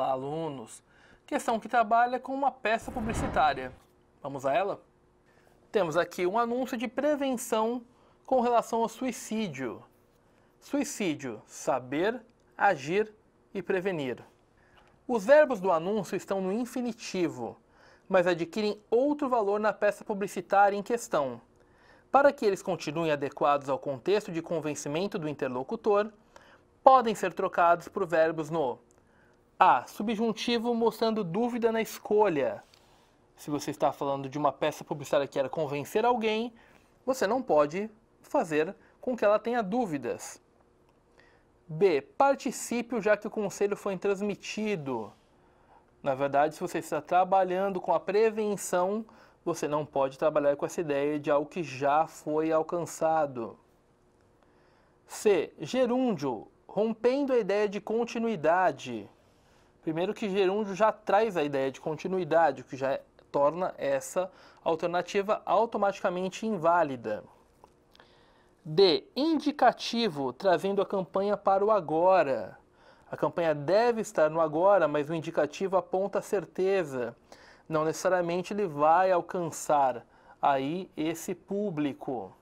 Olá, alunos, questão que trabalha com uma peça publicitária. Vamos a ela? Temos aqui um anúncio de prevenção com relação ao suicídio. Suicídio: saber, agir e prevenir. Os verbos do anúncio estão no infinitivo, mas adquirem outro valor na peça publicitária em questão. Para que eles continuem adequados ao contexto de convencimento do interlocutor, podem ser trocados por verbos no a. Ah, subjuntivo mostrando dúvida na escolha. Se você está falando de uma peça publicitária que era convencer alguém, você não pode fazer com que ela tenha dúvidas. B. Participe já que o conselho foi transmitido. Na verdade, se você está trabalhando com a prevenção, você não pode trabalhar com essa ideia de algo que já foi alcançado. C. Gerúndio, rompendo a ideia de continuidade. Primeiro que gerúndio já traz a ideia de continuidade, o que já é, torna essa alternativa automaticamente inválida. D. Indicativo, trazendo a campanha para o agora. A campanha deve estar no agora, mas o indicativo aponta a certeza. Não necessariamente ele vai alcançar aí esse público.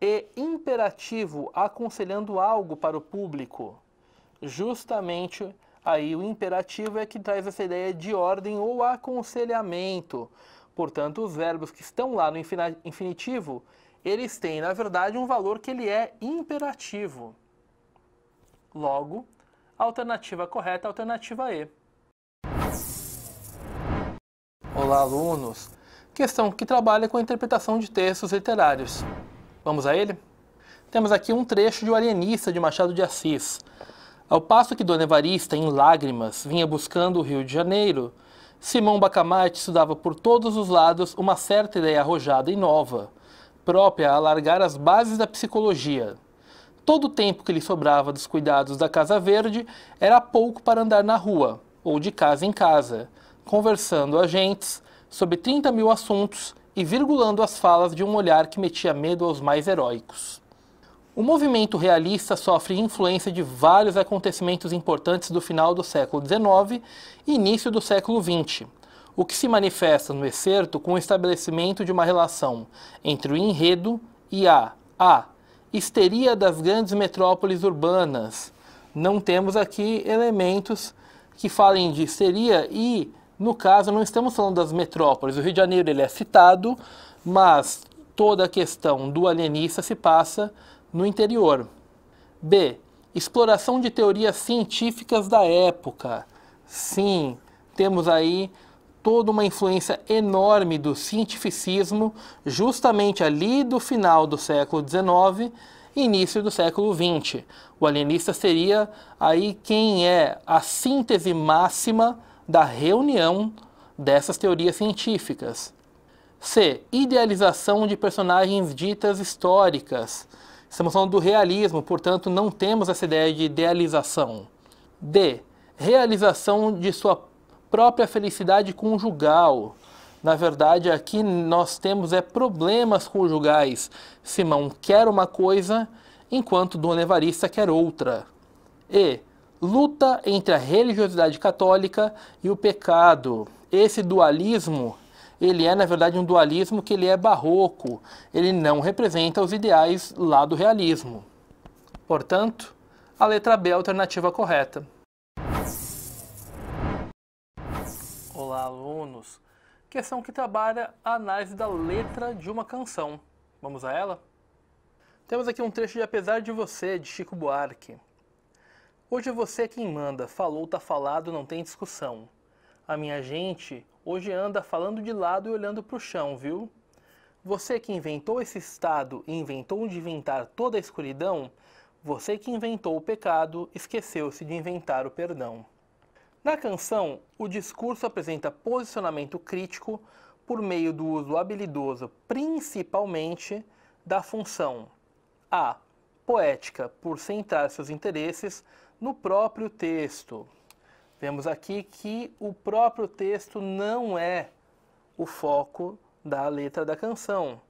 E imperativo, aconselhando algo para o público. Justamente Aí o imperativo é que traz essa ideia de ordem ou aconselhamento. Portanto, os verbos que estão lá no infinitivo, eles têm, na verdade, um valor que ele é imperativo. Logo, alternativa correta, alternativa E. Olá, alunos! Questão que trabalha com a interpretação de textos literários. Vamos a ele? Temos aqui um trecho de O Alienista, de Machado de Assis. Ao passo que Dona Evarista, em lágrimas, vinha buscando o Rio de Janeiro, Simão Bacamarte estudava por todos os lados uma certa ideia arrojada e nova, própria a largar as bases da psicologia. Todo o tempo que lhe sobrava dos cuidados da Casa Verde era pouco para andar na rua, ou de casa em casa, conversando agentes sobre 30 mil assuntos e virgulando as falas de um olhar que metia medo aos mais heróicos. O movimento realista sofre influência de vários acontecimentos importantes do final do século XIX e início do século XX, o que se manifesta no excerto com o estabelecimento de uma relação entre o enredo e a a histeria das grandes metrópoles urbanas. Não temos aqui elementos que falem de histeria e, no caso, não estamos falando das metrópoles. O Rio de Janeiro ele é citado, mas toda a questão do alienista se passa no interior. B. Exploração de teorias científicas da época. Sim, temos aí toda uma influência enorme do cientificismo, justamente ali do final do século XIX início do século XX. O alienista seria aí quem é a síntese máxima da reunião dessas teorias científicas. C. Idealização de personagens ditas históricas. Estamos falando do realismo, portanto, não temos essa ideia de idealização. D. Realização de sua própria felicidade conjugal. Na verdade, aqui nós temos é problemas conjugais. Simão quer uma coisa, enquanto Dona Evarista quer outra. E. Luta entre a religiosidade católica e o pecado. Esse dualismo ele é, na verdade, um dualismo que ele é barroco, ele não representa os ideais lá do realismo. Portanto, a letra B é a alternativa correta. Olá, alunos! Questão que trabalha a análise da letra de uma canção. Vamos a ela? Temos aqui um trecho de Apesar de Você, de Chico Buarque. Hoje você é quem manda, falou, tá falado, não tem discussão. A minha gente, hoje anda falando de lado e olhando para o chão, viu? Você que inventou esse estado e inventou de inventar toda a escuridão, você que inventou o pecado, esqueceu-se de inventar o perdão. Na canção, o discurso apresenta posicionamento crítico por meio do uso habilidoso, principalmente, da função a. poética, por centrar seus interesses no próprio texto. Vemos aqui que o próprio texto não é o foco da letra da canção,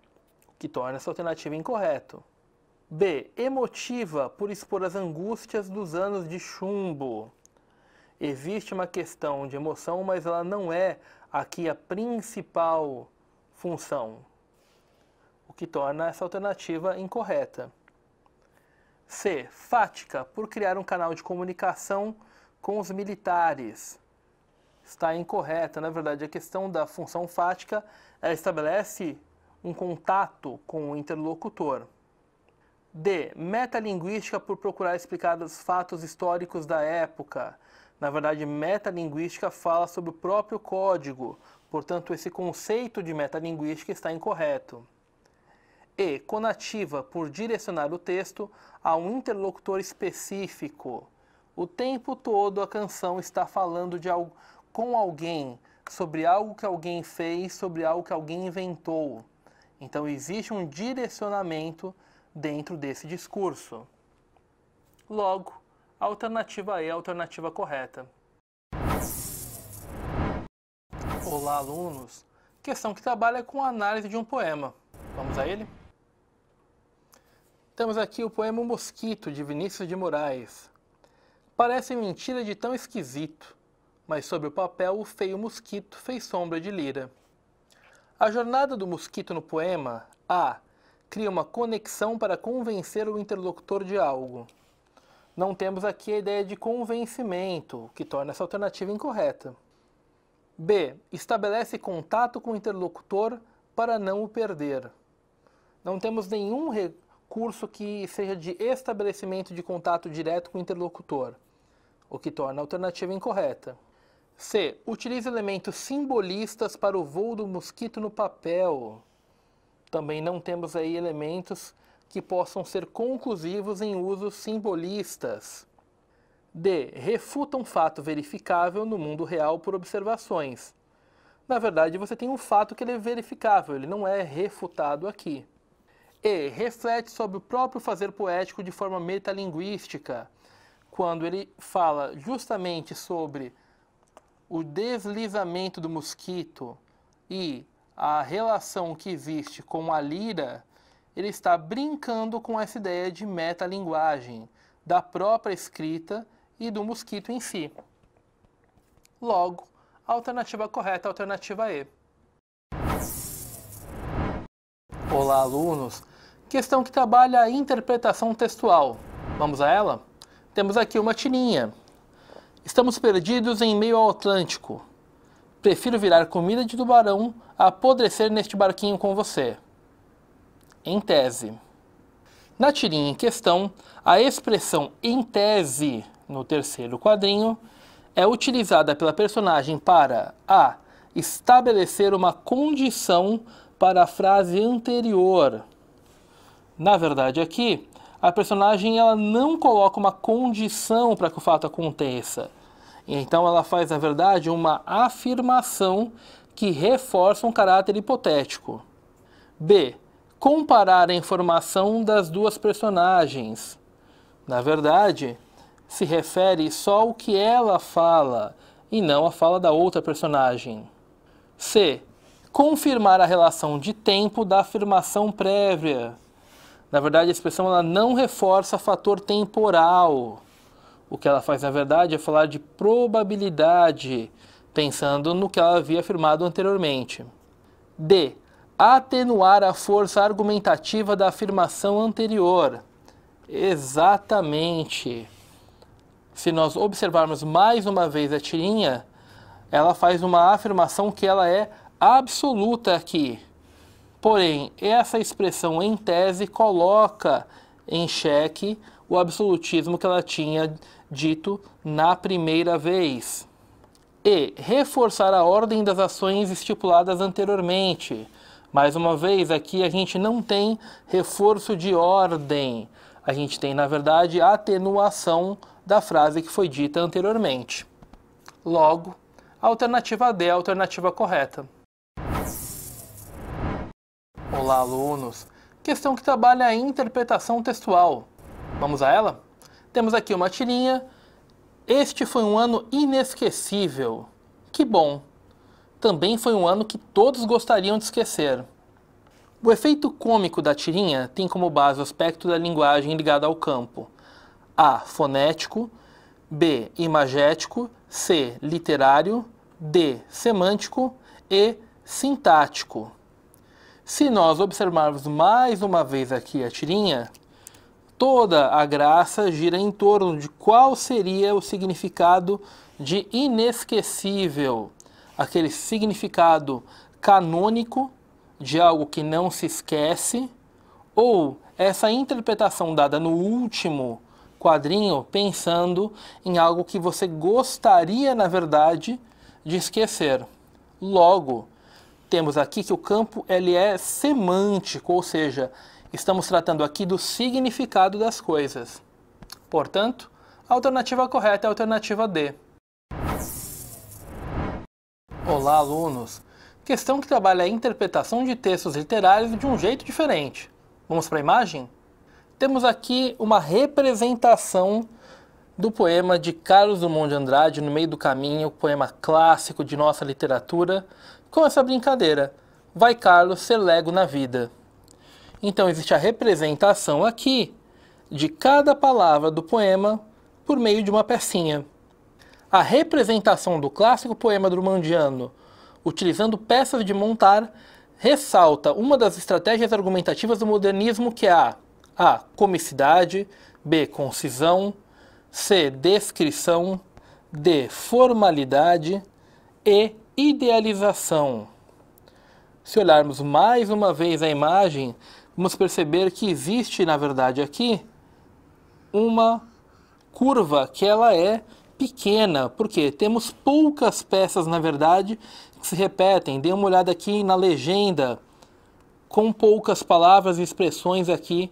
o que torna essa alternativa incorreta. B. Emotiva por expor as angústias dos anos de chumbo. Existe uma questão de emoção, mas ela não é aqui a principal função, o que torna essa alternativa incorreta. C. Fática por criar um canal de comunicação com os militares. Está incorreta, na verdade, a questão da função fática estabelece um contato com o interlocutor. D. Metalinguística por procurar explicar os fatos históricos da época. Na verdade, metalinguística fala sobre o próprio código, portanto, esse conceito de metalinguística está incorreto. E. Conativa por direcionar o texto a um interlocutor específico. O tempo todo a canção está falando de algo com alguém, sobre algo que alguém fez, sobre algo que alguém inventou. Então existe um direcionamento dentro desse discurso. Logo, a alternativa E é a alternativa correta. Olá, alunos! Questão que trabalha com a análise de um poema. Vamos a ele? Temos aqui o poema Mosquito, de Vinícius de Moraes. Parece mentira de tão esquisito, mas sobre o papel o feio mosquito fez sombra de lira. A jornada do mosquito no poema, A, cria uma conexão para convencer o interlocutor de algo. Não temos aqui a ideia de convencimento, que torna essa alternativa incorreta. B. Estabelece contato com o interlocutor para não o perder. Não temos nenhum recurso que seja de estabelecimento de contato direto com o interlocutor o que torna a alternativa incorreta. C. Utiliza elementos simbolistas para o voo do mosquito no papel. Também não temos aí elementos que possam ser conclusivos em usos simbolistas. D. Refuta um fato verificável no mundo real por observações. Na verdade, você tem um fato que ele é verificável, ele não é refutado aqui. E. Reflete sobre o próprio fazer poético de forma metalinguística quando ele fala justamente sobre o deslizamento do mosquito e a relação que existe com a lira, ele está brincando com essa ideia de metalinguagem, da própria escrita e do mosquito em si. Logo, a alternativa correta é a alternativa E. Olá, alunos! Questão que trabalha a interpretação textual. Vamos a ela? Temos aqui uma tirinha. Estamos perdidos em meio ao Atlântico. Prefiro virar comida de tubarão a apodrecer neste barquinho com você. Em tese. Na tirinha em questão, a expressão em tese no terceiro quadrinho é utilizada pela personagem para a estabelecer uma condição para a frase anterior. Na verdade, aqui a personagem ela não coloca uma condição para que o fato aconteça. Então ela faz, na verdade, uma afirmação que reforça um caráter hipotético. B. Comparar a informação das duas personagens. Na verdade, se refere só ao que ela fala e não à fala da outra personagem. C. Confirmar a relação de tempo da afirmação prévia. Na verdade, a expressão ela não reforça fator temporal. O que ela faz, na verdade, é falar de probabilidade, pensando no que ela havia afirmado anteriormente. D. Atenuar a força argumentativa da afirmação anterior. Exatamente. Se nós observarmos mais uma vez a tirinha, ela faz uma afirmação que ela é absoluta aqui. Porém, essa expressão em tese coloca em xeque o absolutismo que ela tinha dito na primeira vez. E reforçar a ordem das ações estipuladas anteriormente. Mais uma vez, aqui a gente não tem reforço de ordem. A gente tem, na verdade, atenuação da frase que foi dita anteriormente. Logo, a alternativa D é a alternativa correta. Olá, alunos! Questão que trabalha a interpretação textual. Vamos a ela? Temos aqui uma tirinha. Este foi um ano inesquecível. Que bom! Também foi um ano que todos gostariam de esquecer. O efeito cômico da tirinha tem como base o aspecto da linguagem ligada ao campo. A. Fonético. B. Imagético. C. Literário. D. Semântico. E. Sintático. Se nós observarmos mais uma vez aqui a tirinha, toda a graça gira em torno de qual seria o significado de inesquecível, aquele significado canônico de algo que não se esquece, ou essa interpretação dada no último quadrinho pensando em algo que você gostaria, na verdade, de esquecer. Logo, temos aqui que o campo ele é semântico, ou seja, estamos tratando aqui do significado das coisas. Portanto, a alternativa correta é a alternativa D. Olá, alunos! Questão que trabalha a interpretação de textos literários de um jeito diferente. Vamos para a imagem? Temos aqui uma representação do poema de Carlos Drummond de Andrade, No Meio do Caminho, poema clássico de nossa literatura, com essa brincadeira. Vai Carlos ser lego na vida. Então existe a representação aqui de cada palavra do poema por meio de uma pecinha. A representação do clássico poema drumandiano, utilizando peças de montar, ressalta uma das estratégias argumentativas do modernismo que é a A. Comicidade B. Concisão C. Descrição D. Formalidade E idealização. Se olharmos mais uma vez a imagem, vamos perceber que existe, na verdade, aqui uma curva que ela é pequena, porque temos poucas peças, na verdade, que se repetem. Dê uma olhada aqui na legenda, com poucas palavras e expressões aqui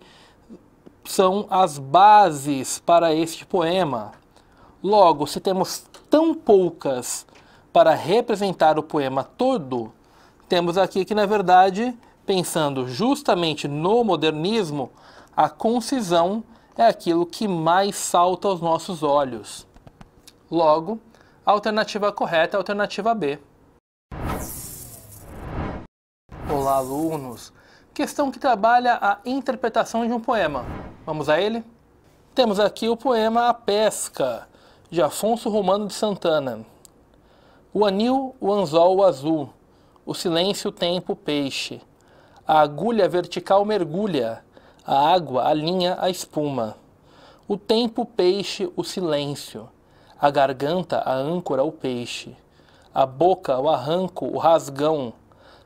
são as bases para este poema. Logo, se temos tão poucas para representar o poema todo, temos aqui que, na verdade, pensando justamente no modernismo, a concisão é aquilo que mais salta aos nossos olhos. Logo, a alternativa correta é a alternativa B. Olá, alunos! Questão que trabalha a interpretação de um poema. Vamos a ele? Temos aqui o poema A Pesca, de Afonso Romano de Santana. O anil, o anzol o azul. O silêncio, o tempo, o peixe. A agulha vertical mergulha. A água a linha a espuma. O tempo, o peixe, o silêncio. A garganta, a âncora, o peixe. A boca, o arranco, o rasgão.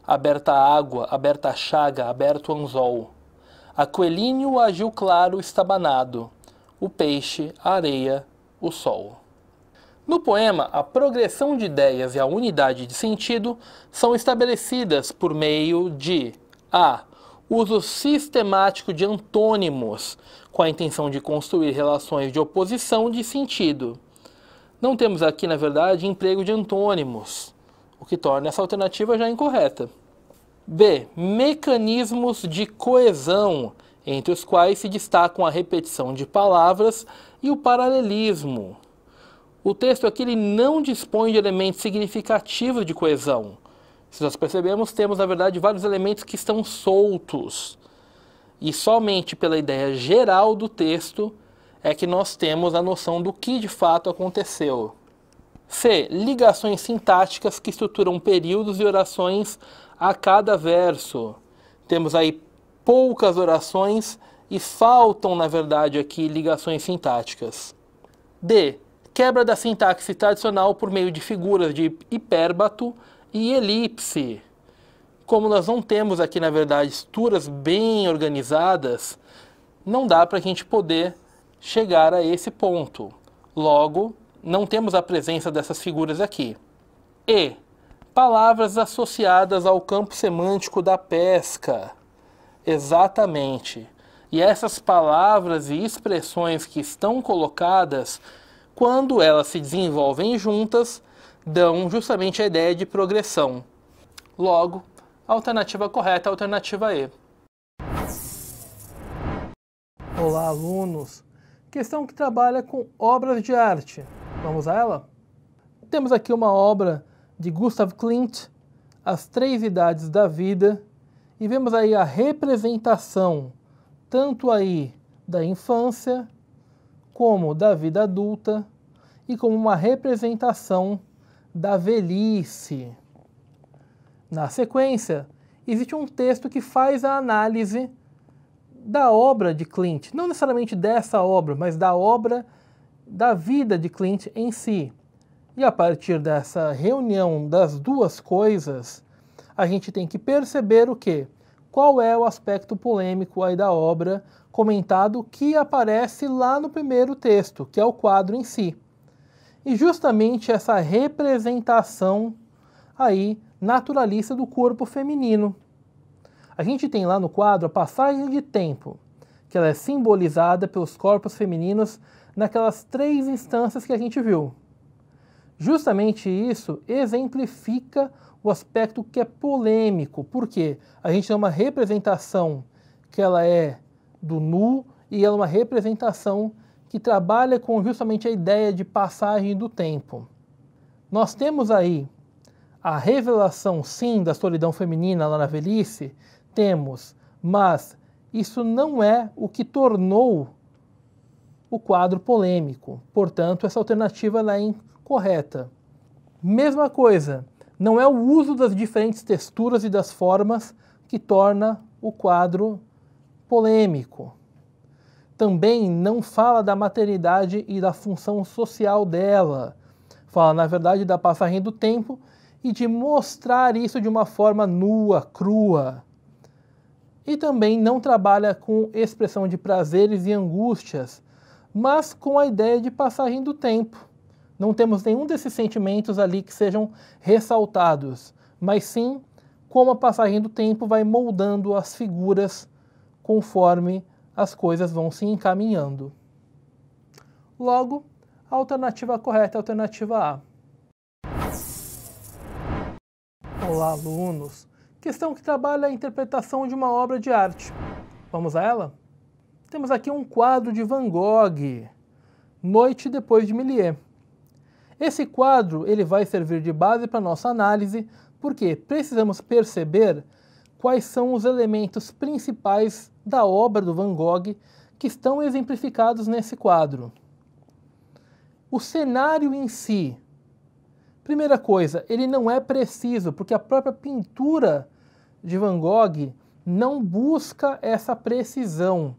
Aberta a água, aberta a chaga, aberto o anzol. A coelhinho, o agil claro, estabanado. O peixe, a areia, o sol. No poema, a progressão de ideias e a unidade de sentido são estabelecidas por meio de a. Uso sistemático de antônimos, com a intenção de construir relações de oposição de sentido. Não temos aqui, na verdade, emprego de antônimos, o que torna essa alternativa já incorreta. B. Mecanismos de coesão, entre os quais se destacam a repetição de palavras e o paralelismo, o texto aqui ele não dispõe de elementos significativos de coesão. Se nós percebemos, temos na verdade vários elementos que estão soltos. E somente pela ideia geral do texto é que nós temos a noção do que de fato aconteceu. C. Ligações sintáticas que estruturam períodos e orações a cada verso. Temos aí poucas orações e faltam, na verdade, aqui ligações sintáticas. D quebra da sintaxe tradicional por meio de figuras de hipérbato e elipse. Como nós não temos aqui, na verdade, estruturas bem organizadas, não dá para a gente poder chegar a esse ponto. Logo, não temos a presença dessas figuras aqui. E palavras associadas ao campo semântico da pesca. Exatamente. E essas palavras e expressões que estão colocadas quando elas se desenvolvem juntas, dão justamente a ideia de progressão. Logo, a alternativa correta é a alternativa E. Olá, alunos! Questão que trabalha com obras de arte. Vamos a ela? Temos aqui uma obra de Gustav Klimt, As Três Idades da Vida, e vemos aí a representação, tanto aí da infância como da vida adulta e como uma representação da velhice. Na sequência, existe um texto que faz a análise da obra de Clint, não necessariamente dessa obra, mas da obra da vida de Clint em si. E a partir dessa reunião das duas coisas, a gente tem que perceber o que? Qual é o aspecto polêmico aí da obra, comentado que aparece lá no primeiro texto, que é o quadro em si. E justamente essa representação aí naturalista do corpo feminino. A gente tem lá no quadro a passagem de tempo, que ela é simbolizada pelos corpos femininos naquelas três instâncias que a gente viu. Justamente isso exemplifica o aspecto que é polêmico, porque a gente tem uma representação que ela é do nu e ela é uma representação que trabalha com justamente a ideia de passagem do tempo. Nós temos aí a revelação, sim, da solidão feminina lá na velhice, temos, mas isso não é o que tornou o quadro polêmico. Portanto, essa alternativa é incorreta. Mesma coisa, não é o uso das diferentes texturas e das formas que torna o quadro polêmico. Também não fala da maternidade e da função social dela. Fala, na verdade, da passagem do tempo e de mostrar isso de uma forma nua, crua. E também não trabalha com expressão de prazeres e angústias, mas com a ideia de passagem do tempo. Não temos nenhum desses sentimentos ali que sejam ressaltados, mas sim como a passagem do tempo vai moldando as figuras conforme as coisas vão se encaminhando. Logo, a alternativa correta é a alternativa A. Olá, alunos! Questão que trabalha a interpretação de uma obra de arte. Vamos a ela? Temos aqui um quadro de Van Gogh, Noite depois de Millier. Esse quadro ele vai servir de base para nossa análise, porque precisamos perceber quais são os elementos principais da obra do Van Gogh que estão exemplificados nesse quadro. O cenário em si. Primeira coisa, ele não é preciso, porque a própria pintura de Van Gogh não busca essa precisão.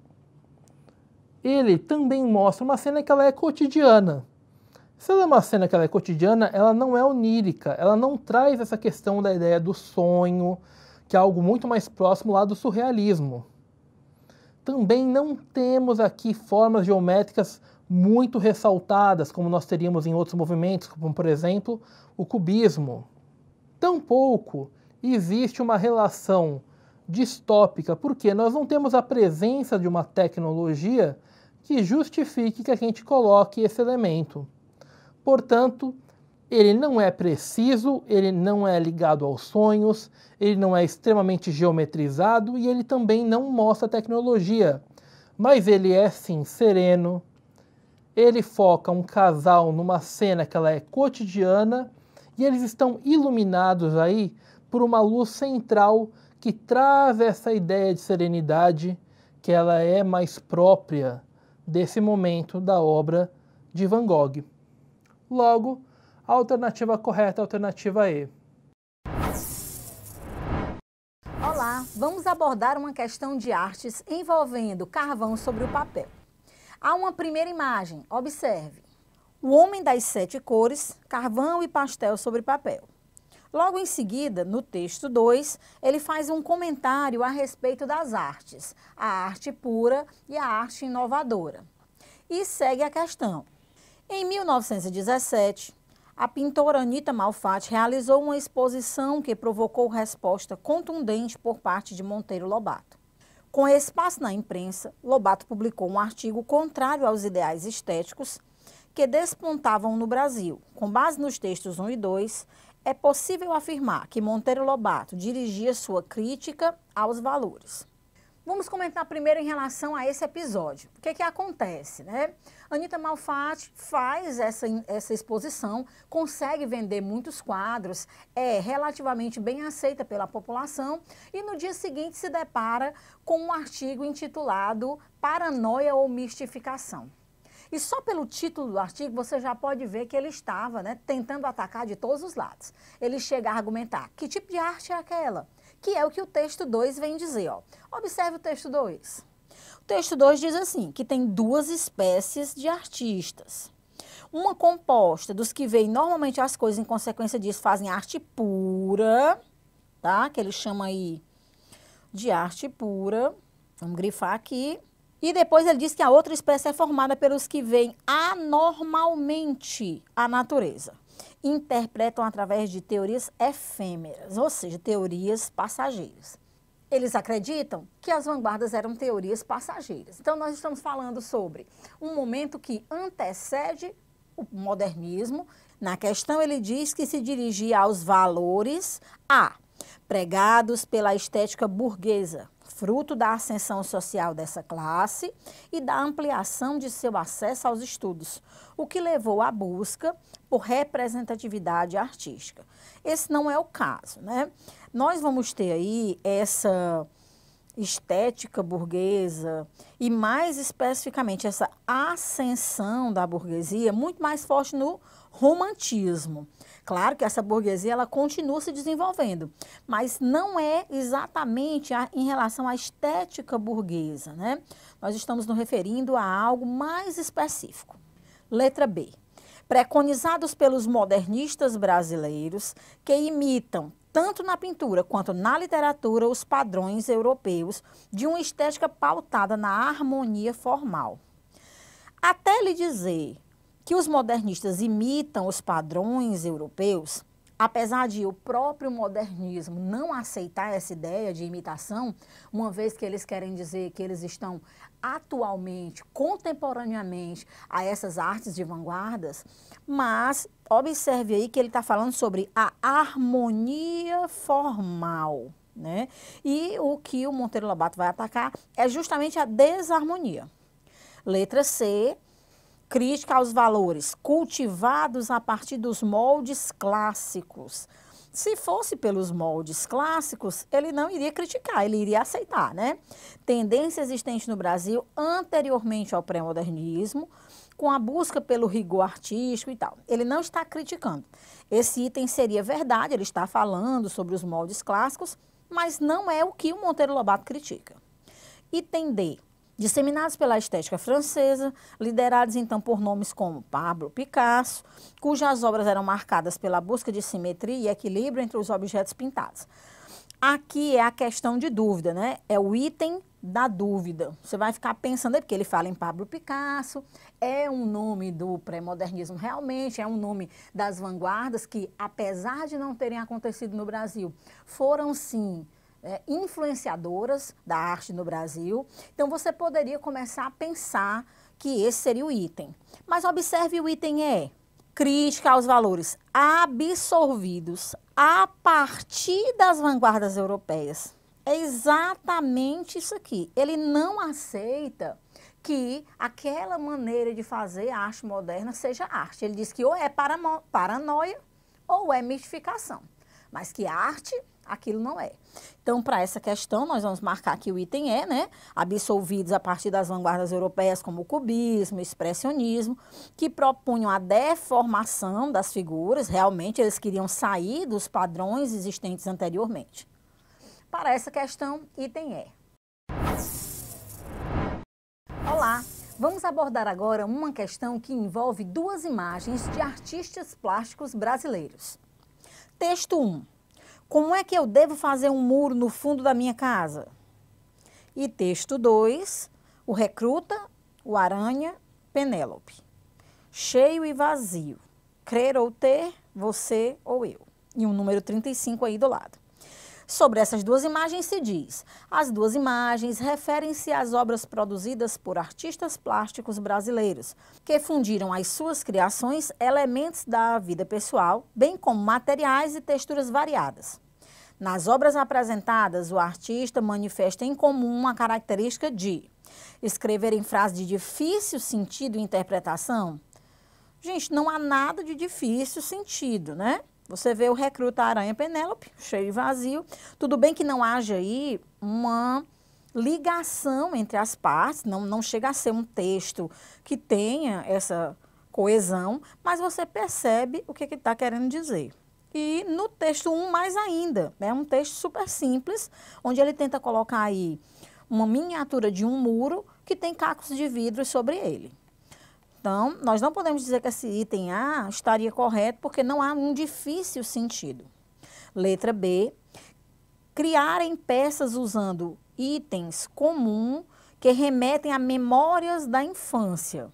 Ele também mostra uma cena que ela é cotidiana. Se ela é uma cena que ela é cotidiana, ela não é onírica, ela não traz essa questão da ideia do sonho, que é algo muito mais próximo lá do surrealismo. Também não temos aqui formas geométricas muito ressaltadas, como nós teríamos em outros movimentos, como por exemplo o cubismo. Tampouco existe uma relação distópica, porque nós não temos a presença de uma tecnologia que justifique que a gente coloque esse elemento. Portanto, ele não é preciso, ele não é ligado aos sonhos, ele não é extremamente geometrizado e ele também não mostra tecnologia. Mas ele é sim sereno. Ele foca um casal numa cena que ela é cotidiana e eles estão iluminados aí por uma luz central que traz essa ideia de serenidade que ela é mais própria desse momento da obra de Van Gogh. Logo, a alternativa correta é a alternativa E. Olá, vamos abordar uma questão de artes envolvendo carvão sobre o papel. Há uma primeira imagem, observe. O Homem das Sete Cores, carvão e pastel sobre papel. Logo em seguida, no texto 2, ele faz um comentário a respeito das artes, a arte pura e a arte inovadora. E segue a questão. Em 1917, a pintora Anita Malfatti realizou uma exposição que provocou resposta contundente por parte de Monteiro Lobato. Com espaço na imprensa, Lobato publicou um artigo contrário aos ideais estéticos que despontavam no Brasil. Com base nos textos 1 e 2, é possível afirmar que Monteiro Lobato dirigia sua crítica aos valores. Vamos comentar primeiro em relação a esse episódio. O que, é que acontece, né? Anitta Malfatti faz essa, essa exposição, consegue vender muitos quadros, é relativamente bem aceita pela população e no dia seguinte se depara com um artigo intitulado Paranoia ou Mistificação. E só pelo título do artigo você já pode ver que ele estava né, tentando atacar de todos os lados. Ele chega a argumentar que tipo de arte é aquela? que é o que o texto 2 vem dizer. Ó. Observe o texto 2. O texto 2 diz assim, que tem duas espécies de artistas. Uma composta dos que veem normalmente as coisas em consequência disso fazem arte pura, tá? Que ele chama aí de arte pura. Vamos grifar aqui. E depois ele diz que a outra espécie é formada pelos que veem anormalmente a natureza interpretam através de teorias efêmeras, ou seja, teorias passageiras. Eles acreditam que as vanguardas eram teorias passageiras. Então, nós estamos falando sobre um momento que antecede o modernismo. Na questão, ele diz que se dirigia aos valores A, pregados pela estética burguesa, fruto da ascensão social dessa classe e da ampliação de seu acesso aos estudos, o que levou à busca por representatividade artística. Esse não é o caso, né? Nós vamos ter aí essa estética burguesa e mais especificamente essa ascensão da burguesia muito mais forte no romantismo. Claro que essa burguesia ela continua se desenvolvendo, mas não é exatamente a, em relação à estética burguesa, né? Nós estamos nos referindo a algo mais específico. Letra B. Preconizados pelos modernistas brasileiros que imitam tanto na pintura quanto na literatura os padrões europeus de uma estética pautada na harmonia formal. Até lhe dizer que os modernistas imitam os padrões europeus, apesar de o próprio modernismo não aceitar essa ideia de imitação, uma vez que eles querem dizer que eles estão atualmente, contemporaneamente a essas artes de vanguardas, mas observe aí que ele está falando sobre a harmonia formal. Né? E o que o Monteiro Lobato vai atacar é justamente a desarmonia. Letra C, crítica aos valores cultivados a partir dos moldes clássicos. Se fosse pelos moldes clássicos, ele não iria criticar, ele iria aceitar, né? Tendência existente no Brasil anteriormente ao pré-modernismo, com a busca pelo rigor artístico e tal. Ele não está criticando. Esse item seria verdade, ele está falando sobre os moldes clássicos, mas não é o que o Monteiro Lobato critica. Item D disseminados pela estética francesa, liderados então por nomes como Pablo Picasso, cujas obras eram marcadas pela busca de simetria e equilíbrio entre os objetos pintados. Aqui é a questão de dúvida, né? É o item da dúvida. Você vai ficar pensando, é porque ele fala em Pablo Picasso, é um nome do pré-modernismo realmente, é um nome das vanguardas que, apesar de não terem acontecido no Brasil, foram sim é, influenciadoras da arte no Brasil. Então você poderia começar a pensar que esse seria o item. Mas observe o item E. Crítica aos valores absorvidos a partir das vanguardas europeias. É exatamente isso aqui. Ele não aceita que aquela maneira de fazer a arte moderna seja arte. Ele diz que ou é paranoia ou é mistificação, mas que arte aquilo não é. Então, para essa questão, nós vamos marcar que o item é, né? Absolvidos a partir das vanguardas europeias, como o cubismo, o expressionismo, que propunham a deformação das figuras, realmente eles queriam sair dos padrões existentes anteriormente. Para essa questão, item é. Olá! Vamos abordar agora uma questão que envolve duas imagens de artistas plásticos brasileiros. Texto 1. Como é que eu devo fazer um muro no fundo da minha casa? E texto 2, o recruta, o aranha, Penélope. Cheio e vazio, crer ou ter, você ou eu. E o um número 35 aí do lado. Sobre essas duas imagens se diz: as duas imagens referem-se às obras produzidas por artistas plásticos brasileiros, que fundiram às suas criações elementos da vida pessoal, bem como materiais e texturas variadas. Nas obras apresentadas, o artista manifesta em comum a característica de escrever em frases de difícil sentido e interpretação. Gente, não há nada de difícil sentido, né? Você vê o recruta aranha Penélope, cheio e vazio. Tudo bem que não haja aí uma ligação entre as partes, não, não chega a ser um texto que tenha essa coesão, mas você percebe o que está que tá querendo dizer. E no texto 1 um, mais ainda, é um texto super simples, onde ele tenta colocar aí uma miniatura de um muro que tem cacos de vidro sobre ele. Então, nós não podemos dizer que esse item A estaria correto porque não há um difícil sentido. Letra B, criarem peças usando itens comuns que remetem a memórias da infância.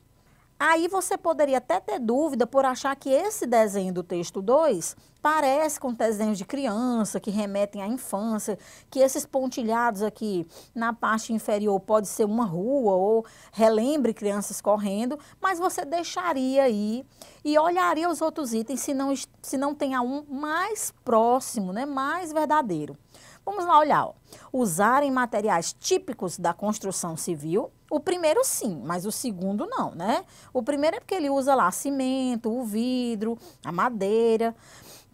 Aí você poderia até ter dúvida por achar que esse desenho do texto 2 parece com desenhos de criança, que remetem à infância, que esses pontilhados aqui na parte inferior pode ser uma rua ou relembre crianças correndo, mas você deixaria aí e olharia os outros itens se não, se não tem a um mais próximo, né, mais verdadeiro. Vamos lá olhar. Ó. Usarem materiais típicos da construção civil. O primeiro sim, mas o segundo não, né? O primeiro é porque ele usa lá cimento, o vidro, a madeira.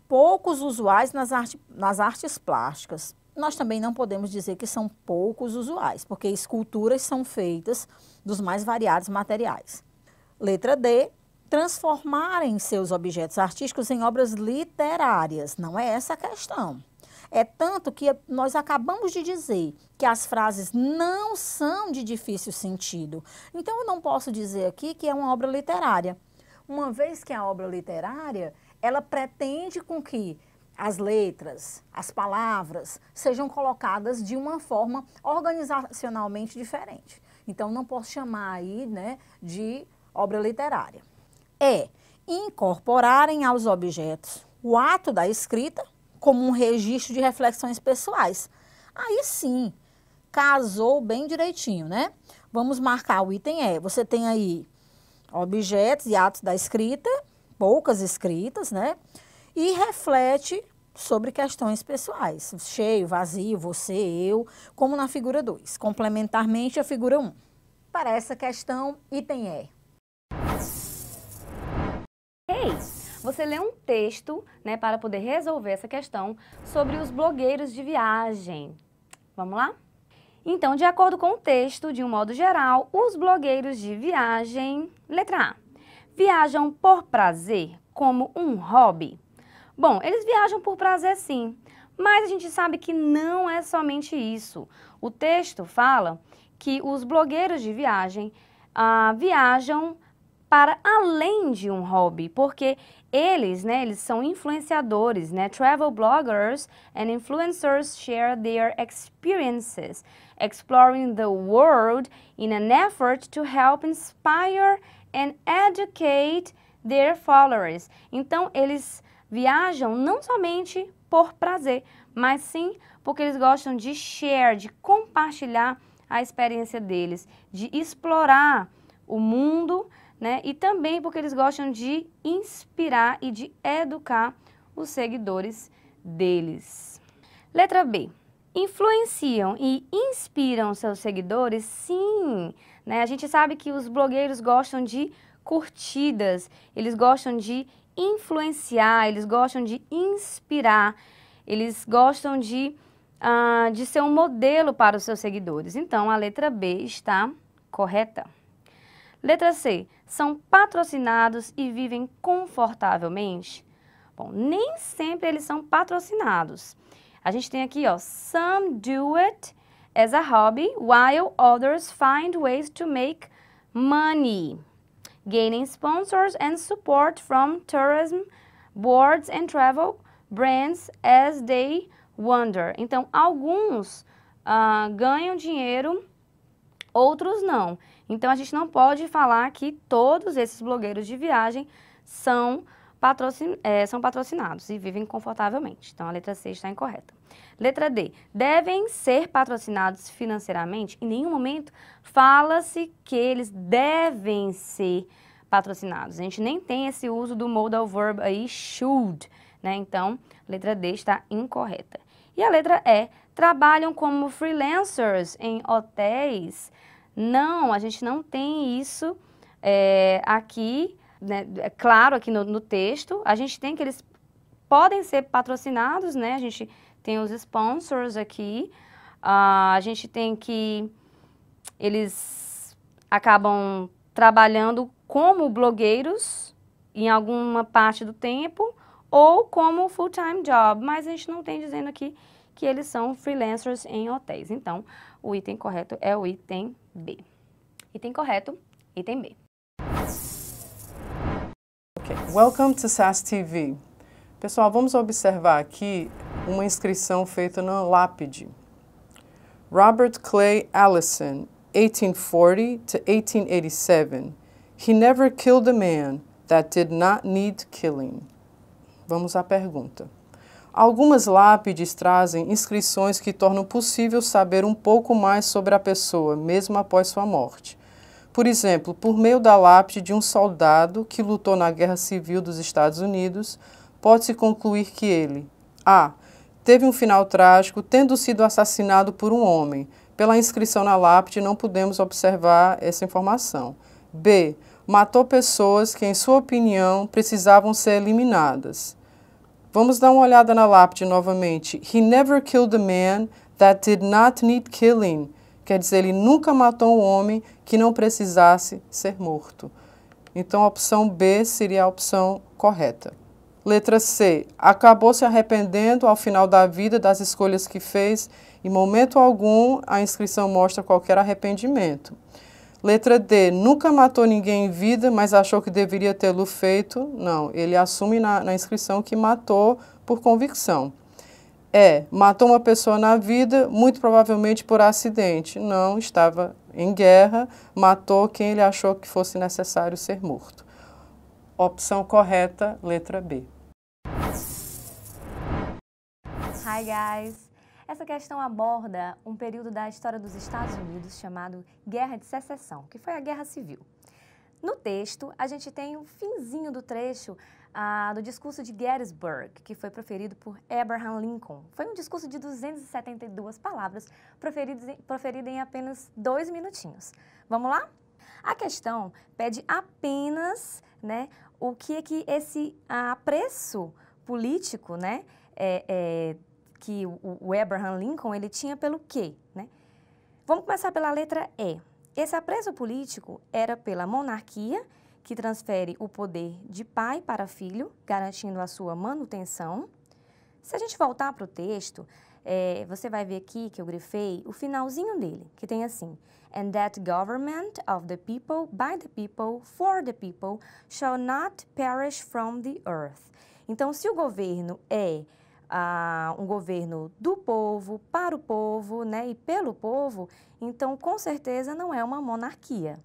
Poucos usuais nas, arte, nas artes plásticas. Nós também não podemos dizer que são poucos usuais, porque esculturas são feitas dos mais variados materiais. Letra D, transformarem seus objetos artísticos em obras literárias. Não é essa a questão. É tanto que nós acabamos de dizer que as frases não são de difícil sentido. Então eu não posso dizer aqui que é uma obra literária. Uma vez que é a obra literária, ela pretende com que as letras, as palavras sejam colocadas de uma forma organizacionalmente diferente. Então não posso chamar aí, né, de obra literária. É incorporarem aos objetos o ato da escrita como um registro de reflexões pessoais. Aí sim, casou bem direitinho, né? Vamos marcar o item E. Você tem aí objetos e atos da escrita, poucas escritas, né? E reflete sobre questões pessoais, cheio, vazio, você, eu, como na figura 2, complementarmente a figura 1. Um. Para essa questão, item E. Hey você lê um texto, né, para poder resolver essa questão sobre os blogueiros de viagem. Vamos lá? Então, de acordo com o texto, de um modo geral, os blogueiros de viagem, letra A, viajam por prazer como um hobby. Bom, eles viajam por prazer sim, mas a gente sabe que não é somente isso. O texto fala que os blogueiros de viagem ah, viajam para além de um hobby, porque eles, né, eles são influenciadores, né? Travel bloggers and influencers share their experiences exploring the world in an effort to help inspire and educate their followers. Então, eles viajam não somente por prazer, mas sim porque eles gostam de share, de compartilhar a experiência deles, de explorar o mundo né? E também porque eles gostam de inspirar e de educar os seguidores deles. Letra B. Influenciam e inspiram seus seguidores? Sim, né? A gente sabe que os blogueiros gostam de curtidas, eles gostam de influenciar, eles gostam de inspirar, eles gostam de, uh, de ser um modelo para os seus seguidores. Então, a letra B está correta. Letra C. São patrocinados e vivem confortavelmente? Bom, nem sempre eles são patrocinados. A gente tem aqui, ó, some do it as a hobby, while others find ways to make money, gaining sponsors and support from tourism boards and travel brands as they wander. Então, alguns uh, ganham dinheiro outros não. Então a gente não pode falar que todos esses blogueiros de viagem são, patrocin é, são patrocinados e vivem confortavelmente. Então a letra C está incorreta. Letra D. Devem ser patrocinados financeiramente? Em nenhum momento fala-se que eles devem ser patrocinados. A gente nem tem esse uso do modal verb aí, should, né? Então, letra D está incorreta. E a letra E, trabalham como freelancers em hotéis. Não, a gente não tem isso é, aqui, né, é claro, aqui no, no, texto. A gente tem que eles podem ser patrocinados, né? A gente tem os sponsors aqui. Uh, a gente tem que eles acabam trabalhando como blogueiros em alguma parte do tempo ou como full-time job, mas a gente não tem dizendo aqui que eles são freelancers em hotéis. Então, o item correto é o item B. Item correto, item B. Okay. Welcome to SAS TV. Pessoal, vamos observar aqui uma inscrição feita na lápide. Robert Clay Allison, 1840 to 1887. He never killed a man that did not need killing. Vamos à pergunta. Algumas lápides trazem inscrições que tornam possível saber um pouco mais sobre a pessoa, mesmo após sua morte. Por exemplo, por meio da lápide de um soldado que lutou na Guerra Civil dos Estados Unidos, pode-se concluir que ele A. Teve um final trágico, tendo sido assassinado por um homem. Pela inscrição na lápide, não podemos observar essa informação. B. Matou pessoas que, em sua opinião, precisavam ser eliminadas. Vamos dar uma olhada na lápide novamente. He never killed a man that did not need killing. Quer dizer, ele nunca matou um homem que não precisasse ser morto. Então, a opção B seria a opção correta. Letra C. Acabou se arrependendo ao final da vida das escolhas que fez. Em momento algum, a inscrição mostra qualquer arrependimento. Letra D, nunca matou ninguém em vida, mas achou que deveria tê-lo feito. Não, ele assume na, na, inscrição que matou por convicção. E, é, matou uma pessoa na vida, muito provavelmente por acidente. Não, estava em guerra, matou quem ele achou que fosse necessário ser morto. Opção correta, letra B. Hi guys. Essa questão aborda um período da história dos Estados Unidos chamado Guerra de Secessão, que foi a Guerra Civil. No texto, a gente tem o um finzinho do trecho ah, do discurso de Gettysburg, que foi proferido por Abraham Lincoln. Foi um discurso de 272 palavras, proferido em, proferido em apenas dois minutinhos. Vamos lá? A questão pede apenas né, o que é que esse ah, apreço político né, é, é que o Abraham Lincoln ele tinha pelo quê, né? Vamos começar pela letra E. Esse apreço político era pela monarquia, que transfere o poder de pai para filho, garantindo a sua manutenção. Se a gente voltar para o texto, é, você vai ver aqui que eu grifei o finalzinho dele, que tem assim: And that government of the people, by the people, for the people, shall not perish from the earth. Então, se o governo é ah, um governo do povo, para o povo né, e pelo povo, então com certeza não é uma monarquia.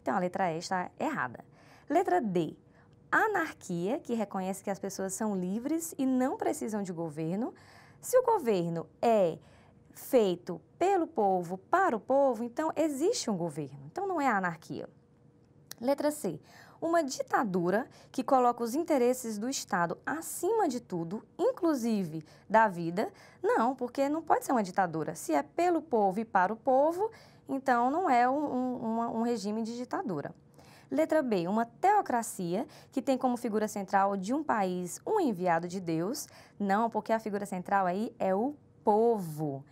Então a letra E está errada. Letra D. Anarquia, que reconhece que as pessoas são livres e não precisam de governo. Se o governo é feito pelo povo, para o povo, então existe um governo. Então não é anarquia. Letra C uma ditadura que coloca os interesses do Estado acima de tudo, inclusive da vida. Não, porque não pode ser uma ditadura. Se é pelo povo e para o povo, então não é um, um, um regime de ditadura. Letra B, uma teocracia que tem como figura central de um país um enviado de Deus. Não, porque a figura central aí é o povo.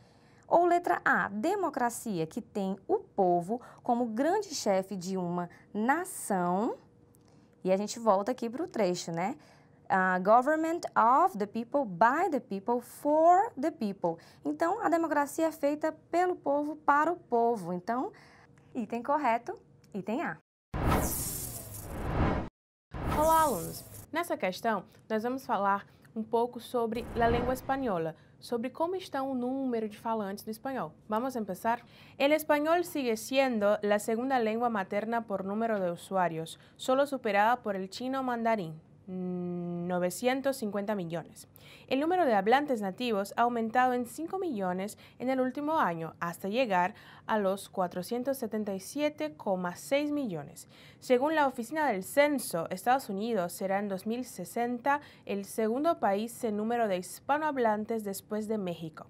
Ou letra A, democracia, que tem o povo como grande chefe de uma nação e a gente volta aqui para o trecho, né? Uh, government of the people, by the people, for the people. Então, a democracia é feita pelo povo, para o povo. Então, item correto, item A. Olá, alunos! Nessa questão, nós vamos falar um pouco sobre a língua espanhola, sobre cómo está un número de falantes de español. Vamos a empezar. El español sigue siendo la segunda lengua materna por número de usuarios, solo superada por el chino mandarín. 950 millones. El número de hablantes nativos ha aumentado en 5 millones en el último año hasta llegar a los 477,6 millones. Según la Oficina del Censo, Estados Unidos será en 2060 el segundo país en número de hispanohablantes después de México.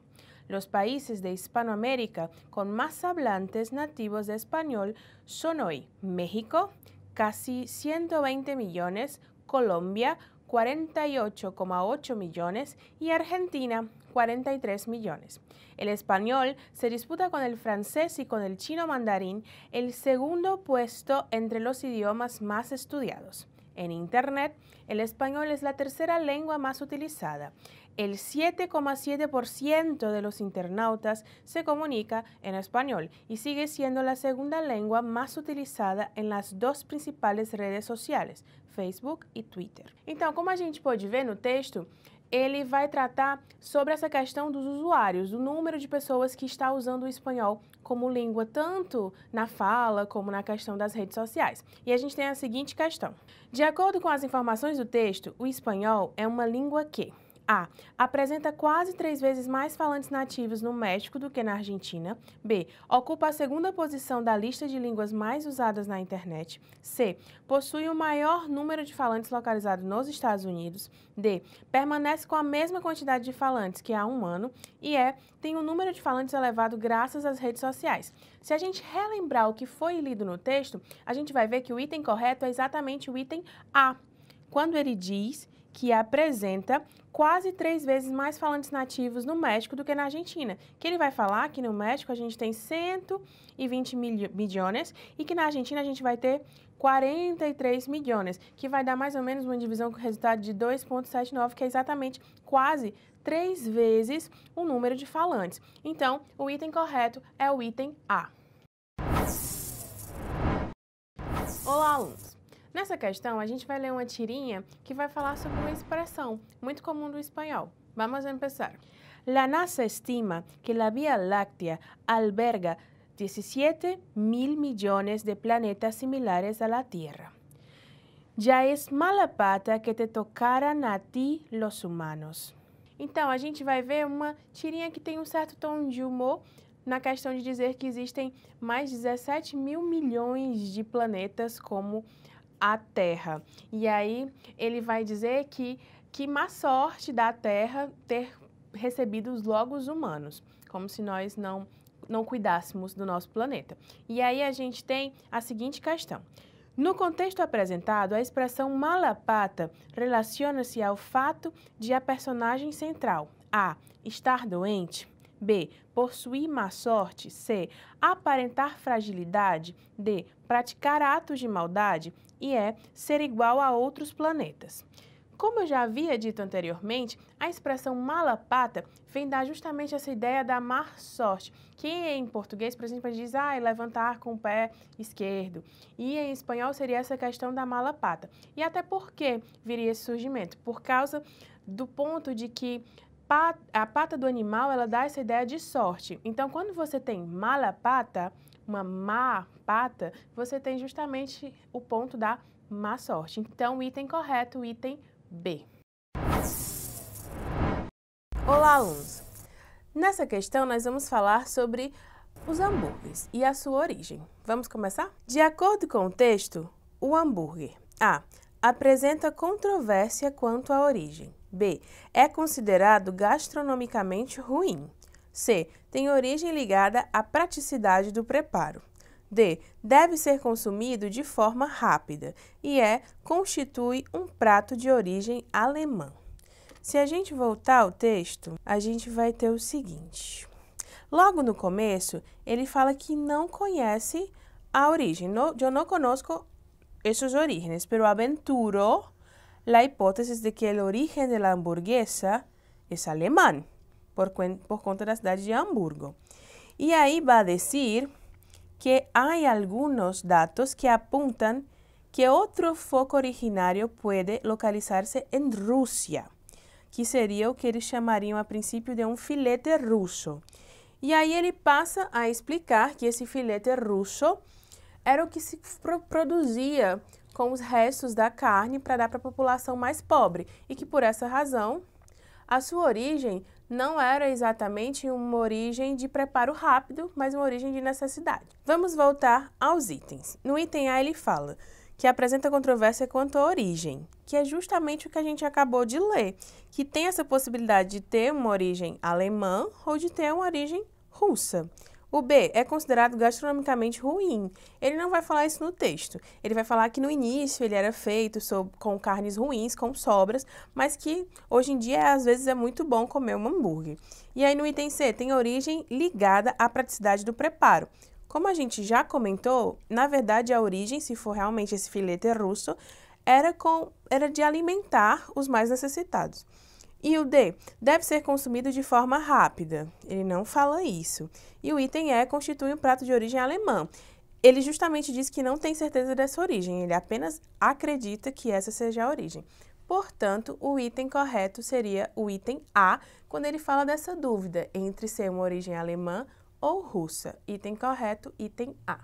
Los países de Hispanoamérica con más hablantes nativos de español son hoy México, casi 120 millones, Colombia 48,8 millones y Argentina 43 millones. El español se disputa con el francés y con el chino mandarín el segundo puesto entre los idiomas más estudiados. En Internet, el español es la tercera lengua más utilizada el 7,7% de los internautas se comunica en español y sigue siendo la segunda lengua más utilizada em las duas principais redes sociais, Facebook e Twitter. Então, como a gente pode ver no texto, ele vai tratar sobre essa questão dos usuários, do número de pessoas que está usando o espanhol como língua tanto na fala como na questão das redes sociais. E a gente tem a seguinte questão: De acordo com as informações do texto, o espanhol é uma língua que a. Apresenta quase três vezes mais falantes nativos no México do que na Argentina. B. Ocupa a segunda posição da lista de línguas mais usadas na internet. C. Possui o maior número de falantes localizado nos Estados Unidos. D. Permanece com a mesma quantidade de falantes que há um ano. E E. Tem um número de falantes elevado graças às redes sociais. Se a gente relembrar o que foi lido no texto, a gente vai ver que o item correto é exatamente o item A. Quando ele diz que apresenta quase três vezes mais falantes nativos no México do que na Argentina. Que ele vai falar que no México a gente tem 120 milhões e que na Argentina a gente vai ter 43 milhões, que vai dar mais ou menos uma divisão com resultado de 2,79, que é exatamente quase três vezes o número de falantes. Então, o item correto é o item A. Olá, alunos! Nessa questão, a gente vai ler uma tirinha que vai falar sobre uma expressão muito comum do espanhol. Vamos começar. La NASA estima que la Vía Láctea alberga 17 mil millones de planetas similares a la Tierra. Já es mala pata que te tocaran a ti los humanos. Então, a gente vai ver uma tirinha que tem um certo tom de humor na questão de dizer que existem mais 17 mil milhões de planetas como a terra. E aí ele vai dizer que que má sorte da terra ter recebido os logos humanos, como se nós não não cuidássemos do nosso planeta. E aí a gente tem a seguinte questão: no contexto apresentado, a expressão malapata relaciona-se ao fato de a personagem central A. estar doente, B. possuir má sorte, C. aparentar fragilidade, D. praticar atos de maldade e é ser igual a outros planetas. Como eu já havia dito anteriormente, a expressão malapata vem dar justamente essa ideia da má sorte, que em português, por exemplo, diz ah, levantar com o pé esquerdo. E em espanhol seria essa questão da malapata. E até por que viria esse surgimento? Por causa do ponto de que a pata do animal ela dá essa ideia de sorte. Então, quando você tem malapata, pata, uma má pata, você tem justamente o ponto da má sorte. Então, item correto, item B. Olá, alunos! Nessa questão, nós vamos falar sobre os hambúrgueres e a sua origem. Vamos começar? De acordo com o texto, o hambúrguer A. Apresenta controvérsia quanto à origem. B. É considerado gastronomicamente ruim. C. Tem origem ligada à praticidade do preparo. D. Deve ser consumido de forma rápida e é constitui um prato de origem alemã. Se a gente voltar ao texto, a gente vai ter o seguinte. Logo no começo, ele fala que não conhece a origem. No, não conheço conozco esos orígenes, pero aventuro la hipótese de que el origen de la hamburguesa es alemán por, por conta da cidade de Hamburgo. E aí vai dizer que há alguns dados que apontam que outro foco originário pode localizar-se em Rússia, que seria o que eles chamariam a princípio de um filete russo. E aí ele passa a explicar que esse filete russo era o que se produzia com os restos da carne para dar para a população mais pobre e que por essa razão a sua origem não era exatamente uma origem de preparo rápido, mas uma origem de necessidade. Vamos voltar aos itens. No item A, ele fala que apresenta controvérsia quanto à origem, que é justamente o que a gente acabou de ler, que tem essa possibilidade de ter uma origem alemã ou de ter uma origem russa. O B é considerado gastronomicamente ruim. Ele não vai falar isso no texto. Ele vai falar que no início ele era feito sob, com carnes ruins, com sobras, mas que hoje em dia às vezes é muito bom comer um hambúrguer. E aí no item C tem origem ligada à praticidade do preparo. Como a gente já comentou, na verdade a origem, se for realmente esse filete russo, era, com, era de alimentar os mais necessitados. E o D deve ser consumido de forma rápida. Ele não fala isso e o item E constitui um prato de origem alemã. Ele justamente diz que não tem certeza dessa origem, ele apenas acredita que essa seja a origem. Portanto, o item correto seria o item A, quando ele fala dessa dúvida entre ser uma origem alemã ou russa. Item correto, item A.